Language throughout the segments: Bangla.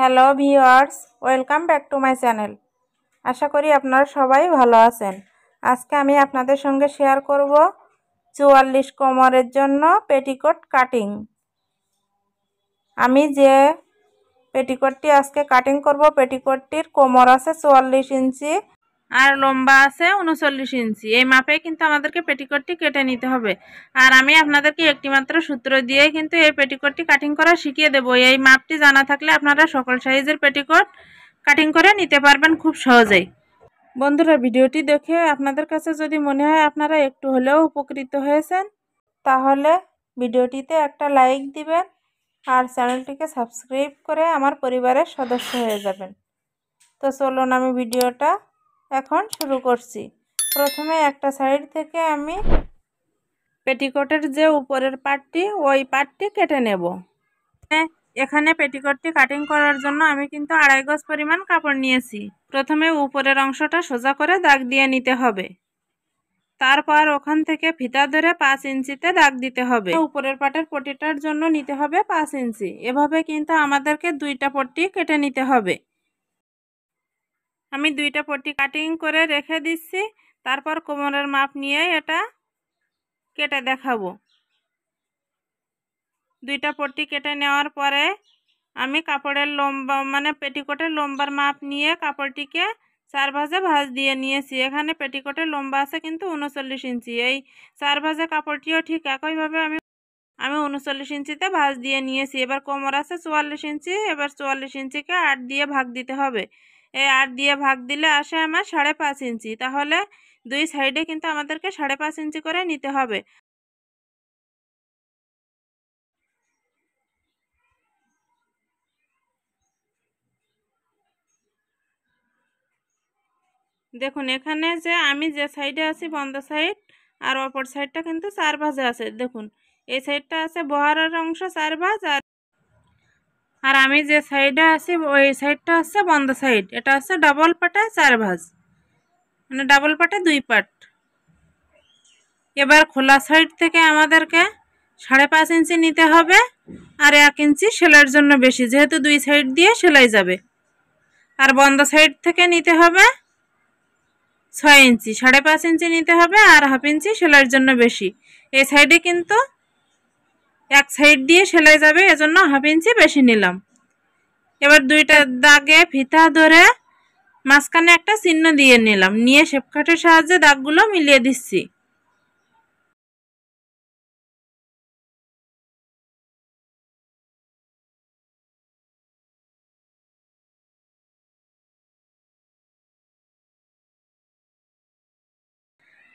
hello viewers welcome back to my channel আশা করি আপনারা সবাই ভালো আছেন আজকে আমি আপনাদের সঙ্গে শেয়ার করব চুয়াল্লিশ কোমরের জন্য পেটিকোট কাটিং আমি যে পেটিকোটটি আজকে কাটিং করব পেটিকোটটির কোমর আছে চুয়াল্লিশ ইঞ্চি আর লম্বা আছে উনচল্লিশ ইঞ্চি এই মাপে কিন্তু আমাদেরকে পেটিকোটটি কেটে নিতে হবে আর আমি আপনাদেরকে একটি মাত্র সূত্র দিয়ে কিন্তু এই পেটিকোটটি কাটিং করা শিখিয়ে দেব এই মাপটি জানা থাকলে আপনারা সকল সাইজের পেটিকোট কাটিং করে নিতে পারবেন খুব সহজেই বন্ধুরা ভিডিওটি দেখে আপনাদের কাছে যদি মনে হয় আপনারা একটু হলেও উপকৃত হয়েছেন তাহলে ভিডিওটিতে একটা লাইক দিবেন আর চ্যানেলটিকে সাবস্ক্রাইব করে আমার পরিবারের সদস্য হয়ে যাবেন তো চলুন আমি ভিডিওটা এখন শুরু করছি প্রথমে একটা সাইড থেকে আমি পেটিকোটের যে উপরের পার্টটি ওই পার্টটি কেটে নেব হ্যাঁ, এখানে পেটিকোটটি কাটিং করার জন্য আমি কিন্তু আড়াই গজ পরিমাণ কাপড় নিয়েছি প্রথমে উপরের অংশটা সোজা করে দাগ দিয়ে নিতে হবে তারপর ওখান থেকে ফিতা ধরে পাঁচ ইঞ্চিতে দাগ দিতে হবে উপরের পাটের পটিটার জন্য নিতে হবে পাঁচ ইঞ্চি এভাবে কিন্তু আমাদেরকে দুইটা পট্টি কেটে নিতে হবে আমি দুইটা পট্টি কাটিং করে রেখে দিচ্ছি তারপর কোমরের মাপ নিয়ে এটা কেটে দেখাবো দুইটা পট্টি কেটে নেওয়ার পরে আমি কাপড়ের লম্বা মানে পেটিকোটের লম্বার মাপ নিয়ে কাপড়টিকে চার ভাজে ভাজ দিয়ে নিয়েছি এখানে পেটিকোটের লম্বা আছে কিন্তু উনচল্লিশ ইঞ্চি এই চার ভাজে কাপড়টিও ঠিক একইভাবে আমি আমি উনচল্লিশ ইঞ্চিতে ভাঁজ দিয়ে নিয়েছি এবার কোমর আছে চুয়াল্লিশ ইঞ্চি এবার চুয়াল্লিশ ইঞ্চিকে আট দিয়ে ভাগ দিতে হবে এ আট দিয়ে ভাগ দিলে আসে আমার সাড়ে পাঁচ ইঞ্চি তাহলে দুই সাইডে কিন্তু আমাদেরকে সাড়ে পাঁচ ইঞ্চি করে নিতে হবে দেখুন এখানে যে আমি যে সাইডে আছি বন্ধ সাইড আর অপর সাইডটা কিন্তু চার ভাজে আছে দেখুন এই সাইডটা আছে বহারের অংশ চার ভাজ আর আর আমি যে সাইডে আছি ওই সাইডটা হচ্ছে বন্ধ সাইড এটা হচ্ছে ডাবল পাটে চার ভাজ মানে ডাবল পাটে দুই পাট এবার খোলা সাইড থেকে আমাদেরকে সাড়ে পাঁচ ইঞ্চি নিতে হবে আর এক ইঞ্চি সেলাইয়ের জন্য বেশি যেহেতু দুই সাইড দিয়ে সেলাই যাবে আর বন্ধ সাইড থেকে নিতে হবে ছয় ইঞ্চি সাড়ে পাঁচ ইঞ্চি নিতে হবে আর হাফ ইঞ্চি সেলাইয়ের জন্য বেশি এই সাইডে কিন্তু এক সাইড দিয়ে সেলাই যাবে এজন্য হাফ ইঞ্চি বেশি নিলাম এবার দুইটা দাগে ফিতা ধরে মাঝখানে একটা চিহ্ন দিয়ে নিলাম নিয়ে শেপকাঠের সাহায্যে দাগগুলো মিলিয়ে দিচ্ছি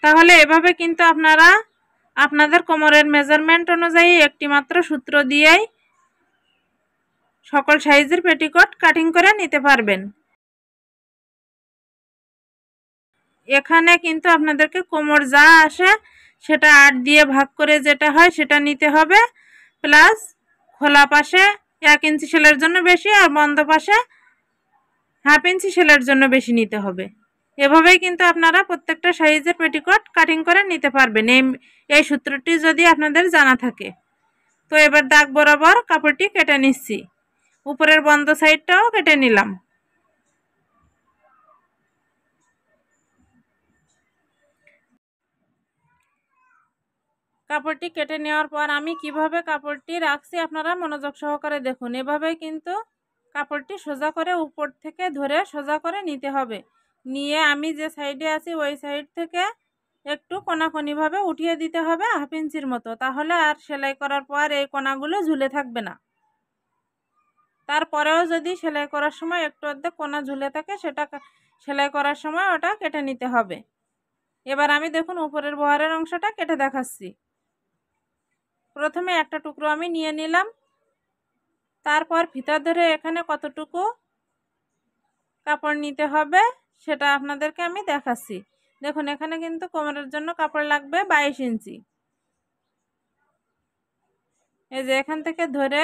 তাহলে এভাবে কিন্তু আপনারা আপনাদের কোমরের মেজারমেন্ট অনুযায়ী একটি মাত্র সূত্র দিয়েই সকল সাইজের পেটিকোট কাটিং করে নিতে পারবেন এখানে কিন্তু আপনাদেরকে কোমর যা আসে সেটা আট দিয়ে ভাগ করে যেটা হয় সেটা নিতে হবে প্লাস খোলা পাশে এক ইঞ্চি সেলের জন্য বেশি আর বন্ধ পাশে হাফ ইঞ্চি সেলের জন্য বেশি নিতে হবে এভাবেই কিন্তু আপনারা প্রত্যেকটা সাইজের পেটিকোট কাটিং করে নিতে পারবেন এই এই সূত্রটি যদি আপনাদের জানা থাকে তো এবার দাগ বরাবর কাপড়টি কেটে নিচ্ছি উপরের বন্ধ সাইডটাও কেটে নিলাম কাপড়টি কেটে নেওয়ার পর আমি কিভাবে কাপড়টি রাখছি আপনারা মনোযোগ সহকারে দেখুন এভাবে কিন্তু কাপড়টি সোজা করে উপর থেকে ধরে সোজা করে নিতে হবে নিয়ে আমি যে সাইডে আছি ওই সাইড থেকে একটু কোনাকোনিভাবে উঠিয়ে দিতে হবে হাফ ইঞ্চির মতো তাহলে আর সেলাই করার পর এই কোনাগুলো ঝুলে থাকবে না তারপরেও যদি সেলাই করার সময় একটু অর্ধেক কোনা ঝুলে থাকে সেটা সেলাই করার সময় ওটা কেটে নিতে হবে এবার আমি দেখুন উপরের বহারের অংশটা কেটে দেখাচ্ছি প্রথমে একটা টুকরো আমি নিয়ে নিলাম তারপর ভিতর ধরে এখানে কতটুকু কাপড় নিতে হবে সেটা আপনাদেরকে আমি দেখাচ্ছি দেখুন এখানে কিন্তু কোমরের জন্য কাপড় লাগবে বাইশ ইঞ্চি এই যে এখান থেকে ধরে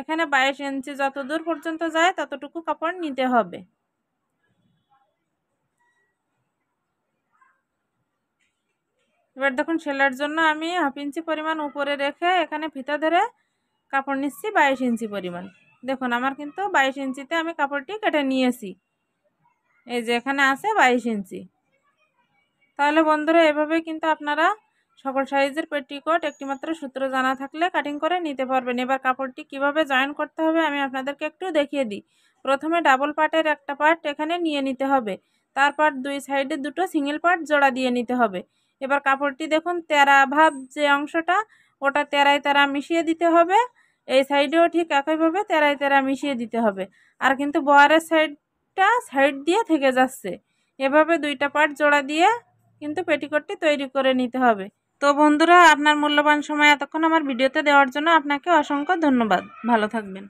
এখানে বাইশ ইঞ্চি যত দূর পর্যন্ত যায় ততটুকু কাপড় নিতে হবে এবার দেখুন সেলার জন্য আমি হাফ ইঞ্চি পরিমাণ উপরে রেখে এখানে ফিতা ধরে কাপড় নিচ্ছি বাইশ ইঞ্চি পরিমাণ দেখুন আমার কিন্তু বাইশ ইঞ্চিতে আমি কাপড়টি কেটে নিয়েছি এই যে এখানে আছে বাইশ ইঞ্চি তাহলে বন্ধুরা এভাবে কিন্তু আপনারা সকল সাইজের পেটিকোট একটিমাত্র সূত্র জানা থাকলে কাটিং করে নিতে পারবেন এবার কাপড়টি কিভাবে জয়েন করতে হবে আমি আপনাদেরকে একটু দেখিয়ে দিই প্রথমে ডাবল পার্টের একটা পার্ট এখানে নিয়ে নিতে হবে তারপর দুই সাইডে দুটো সিঙ্গেল পার্ট জোড়া দিয়ে নিতে হবে এবার কাপড়টি দেখুন তেরা ভাব যে অংশটা ওটা তেরাই তেরা মিশিয়ে দিতে হবে এই সাইডেও ঠিক একইভাবে তেরাই তেরা মিশিয়ে দিতে হবে আর কিন্তু বয়ারের সাইড একটা সাইড দিয়ে থেকে যাচ্ছে এভাবে দুইটা পার্ট জোড়া দিয়ে কিন্তু পেটিকোটটি তৈরি করে নিতে হবে তো বন্ধুরা আপনার মূল্যবান সময় এতক্ষণ আমার ভিডিওতে দেওয়ার জন্য আপনাকে অসংখ্য ধন্যবাদ ভালো থাকবেন